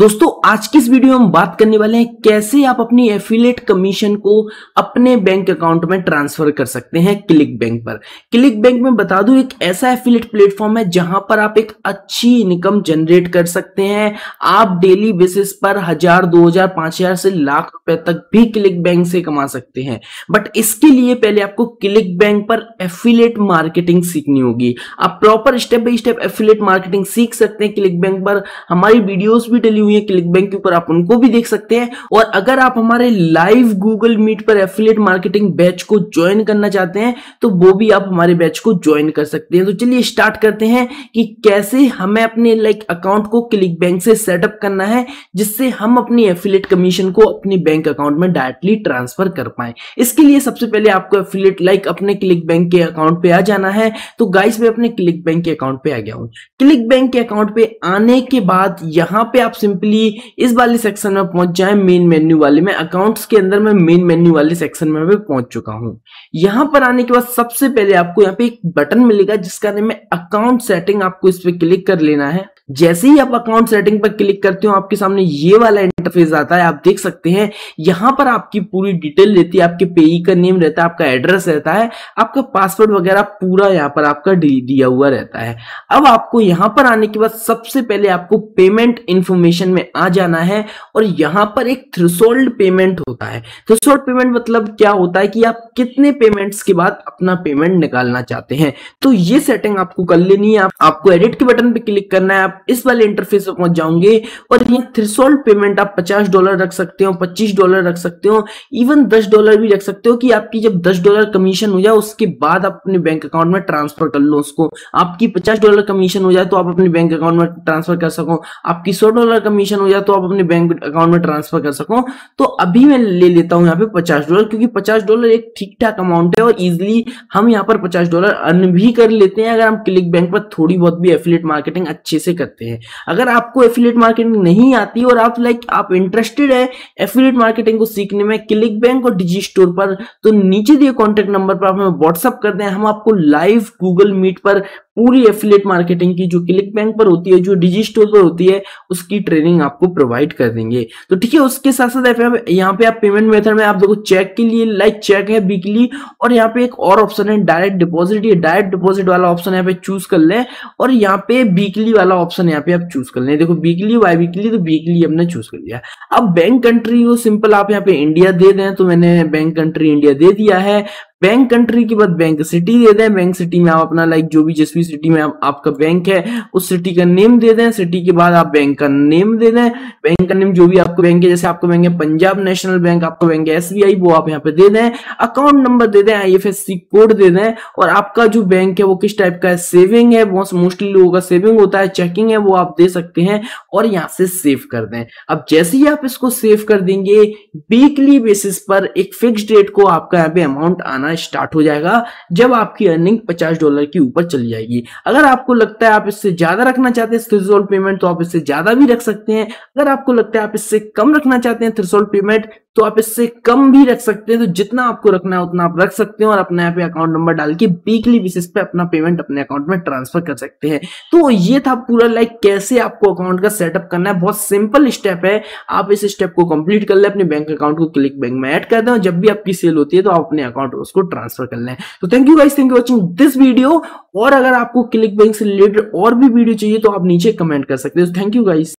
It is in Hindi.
दोस्तों आज की इस वीडियो में हम बात करने वाले हैं कैसे आप अपनी एफिलेट कमीशन को अपने बैंक अकाउंट में ट्रांसफर कर सकते हैं क्लिक बैंक पर क्लिक बैंक में बता दूं एक ऐसा एफिलेट प्लेटफॉर्म है जहां पर आप एक अच्छी इनकम जनरेट कर सकते हैं आप डेली बेसिस पर हजार दो हजार पांच हजार से लाख रुपए तक भी क्लिक बैंक से कमा सकते हैं बट इसके लिए पहले आपको क्लिक बैंक पर एफिलेट मार्केटिंग सीखनी होगी आप proper step by step affiliate marketing सीख सकते हैं क्लिक बैंक पर हमारी वीडियोज भी डेली हुई है क्लिक बैंक के ऊपर आप उनको भी देख सकते हैं और अगर आप हमारे लाइव गूगल मीट पर एफिलेट मार्केटिंग बैच को ज्वाइन करना चाहते हैं तो वो भी आप हमारे बैच को ज्वाइन कर सकते हैं तो चलिए स्टार्ट करते हैं कि कैसे हमें अपने लाइक अकाउंट को क्लिक बैंक से सेटअप करना है जिससे हम अपनी एफिलेट कमीशन को अपने बैंक अकाउंट में डायरेक्टली ट्रांसफर कर पाए इसके लिए सबसे पहले आपको एफिलेट लाइक अपने क्लिक बैंक के अकाउंट पे आ जाना है तो गाइस मैं अपने क्लिक बैंक के अकाउंट पे आ गया हूं क्लिक बैंक के अकाउंट पे आने के बाद यहां पे आप सिंपली इस वाले सेक्शन में पहुंच जाए मेन मेन्यू वाले में अकाउंट्स के अंदर मैं मेन मेन्यू वाले सेक्शन में भी पहुंच चुका हूं यहां पर आने के बाद सबसे पहले आपको यहाँ पे एक बटन मिलेगा जिसका नाम है अकाउंट सेटिंग आपको इस पर क्लिक कर लेना है जैसे ही आप अकाउंट सेटिंग पर क्लिक करते हो आपके सामने ये वाला इंटरफेस आता है आप देख सकते हैं यहाँ पर आपकी पूरी डिटेल रहती है आपके पेई का नेम रहता है आपका एड्रेस रहता है आपका पासवर्ड वगैरह पूरा यहाँ पर आपका दिया हुआ रहता है अब आपको यहाँ पर आने के बाद सबसे पहले आपको पेमेंट इन्फॉर्मेशन में आ जाना है और यहाँ पर एक थ्रिसोल्ड पेमेंट होता है थ्रिसोल्ड पेमेंट मतलब क्या होता है कि आप कितने पेमेंट के बाद अपना पेमेंट निकालना चाहते हैं तो ये सेटिंग आपको कर लेनी है आपको एडिट के बटन पर क्लिक करना है आप इस वाले इंटरफेस पर पहुंच जाओगे और ये थ्रिसोल्ड पेमेंट आप पचास डॉलर रख सकते हो पच्चीस डॉलर रख सकते हो इवन दस डॉलर भी रख सकते हो कि आपकी जब दस डॉलर कमीशन हो जाए उसके बाद आप अपने बैंक अकाउंट में ट्रांसफर कर लो उसको आपकी पचास डॉलर कमीशन हो जाए तो आप अपने बैंक अकाउंट में ट्रांसफर कर सको आपकी सौ डॉलर कमीशन हो जाए तो आप अपने बैंक अकाउंट में ट्रांसफर कर सको तो अभी मैं ले लेता हूँ यहाँ पे पचास डॉलर क्योंकि पचास डॉलर एक ठीक ठाक अमाउंट है और इजिली हम यहाँ पर पचास डॉलर अर्न भी कर लेते हैं अगर हम क्लिक बैंक पर थोड़ी बहुत भी एफिलेट मार्केटिंग अच्छे से करते सकते हैं अगर आपको एफिलेट मार्केटिंग नहीं आती और आप लाइक आप इंटरेस्टेड है एफिलेट मार्केटिंग को सीखने में क्लिक बैंक और डिजी स्टोर पर तो नीचे दिए कॉन्टेक्ट नंबर पर आप हमें व्हाट्सअप कर दें हम आपको लाइव गूगल मीट पर पूरी एफिलेट मार्केटिंग की जो क्लिक बैंक पर होती है जो डिजी स्टोर पर होती है उसकी ट्रेनिंग आपको प्रोवाइड कर देंगे तो ठीक है उसके साथ साथ यहाँ पे आप पेमेंट मेथड में आप देखो चेक के लिए लाइक चेक है वीकली और यहाँ पे एक और ऑप्शन है डायरेक्ट डिपॉजिट ये डायरेक्ट डिपॉजिट वाला ऑप्शन यहाँ पे चूज कर लें और यहाँ पे वीकली वाला ऑप्शन यहाँ पे आप चूज कर लें देखो वीकली वाई वीकली तो वीकली हमने चूज कर लिया अब बैंक कंट्री को सिंपल आप यहाँ पे इंडिया दे दें तो मैंने बैंक कंट्री इंडिया दे दिया है बैंक कंट्री के बाद बैंक सिटी दे दें बैंक सिटी में आप अपना लाइक जो भी जिस भी सिटी में आप, आपका बैंक है उस सिटी का नेम दे दें सिटी के बाद आप बैंक का नेम दे दें बैंक का नेम जो भी आपको बैंक है जैसे आपको बैंक है पंजाब नेशनल बैंक आपको बैंक है एसबीआई वो आप यहाँ पे दे दें अकाउंट नंबर दे दें सी कोड दे दें और आपका जो बैंक है वो किस टाइप का है सेविंग है बहुत मोस्टली लोगों का सेविंग होता है चेकिंग है वो आप दे सकते हैं और यहाँ से सेव कर दें अब जैसे ही आप इसको सेव कर देंगे वीकली बेसिस पर एक फिक्स डेट को आपका यहाँ पे अमाउंट आना आना स्टार्ट हो जाएगा जब आपकी अर्निंग पचास डॉलर के ऊपर चली जाएगी अगर आपको लगता है आप इससे ज्यादा रखना चाहते हैं थ्रिसोल्ड पेमेंट तो आप इससे ज्यादा भी रख सकते हैं अगर आपको लगता है आप इससे कम रखना चाहते हैं थ्रिसोल्ड पेमेंट तो आप इससे कम भी रख सकते हैं तो जितना आपको रखना है उतना आप रख सकते हैं और अपने यहाँ पे अकाउंट नंबर डाल के वीकली बेसिस पे अपना पेमेंट अपने अकाउंट में ट्रांसफर कर सकते हैं तो ये था पूरा लाइक कैसे आपको अकाउंट का सेटअप करना है बहुत सिंपल स्टेप है आप इस स्टेप को कंप्लीट कर लें अपने बैंक अकाउंट को क्लिक बैंक में एड कर दें और जब भी आपकी सेल होती है तो आप अपने अकाउंट उसको ट्रांसफर कर लें तो thank you guys thank you watching this video और अगर आपको क्लिक बैंक से रिलेटेड और भी वीडियो चाहिए तो आप नीचे कमेंट कर सकते हो थैंक यू गाइस